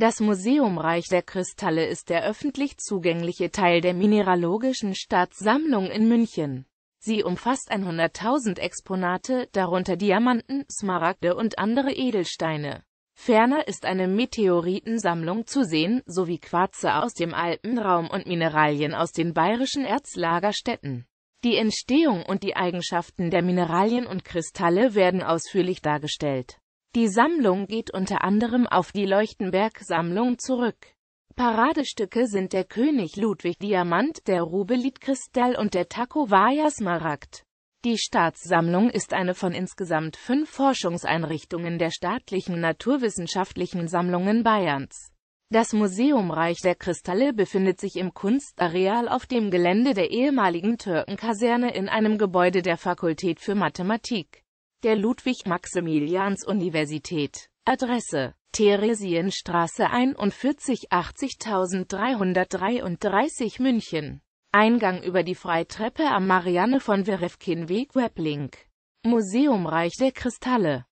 Das Museum Reich der Kristalle ist der öffentlich zugängliche Teil der Mineralogischen Staatssammlung in München. Sie umfasst 100.000 Exponate, darunter Diamanten, Smaragde und andere Edelsteine. Ferner ist eine Meteoritensammlung zu sehen, sowie Quarze aus dem Alpenraum und Mineralien aus den bayerischen Erzlagerstätten. Die Entstehung und die Eigenschaften der Mineralien und Kristalle werden ausführlich dargestellt. Die Sammlung geht unter anderem auf die Leuchtenberg-Sammlung zurück. Paradestücke sind der König Ludwig Diamant, der Rubelit-Kristall und der Takovaya Smaragd. Die Staatssammlung ist eine von insgesamt fünf Forschungseinrichtungen der staatlichen naturwissenschaftlichen Sammlungen Bayerns. Das Museum Reich der Kristalle befindet sich im Kunstareal auf dem Gelände der ehemaligen Türkenkaserne in einem Gebäude der Fakultät für Mathematik der Ludwig-Maximilians-Universität. Adresse Theresienstraße 41 80333 München. Eingang über die Freitreppe am Marianne von Werefkin Weg Weblink. Museum Reich der Kristalle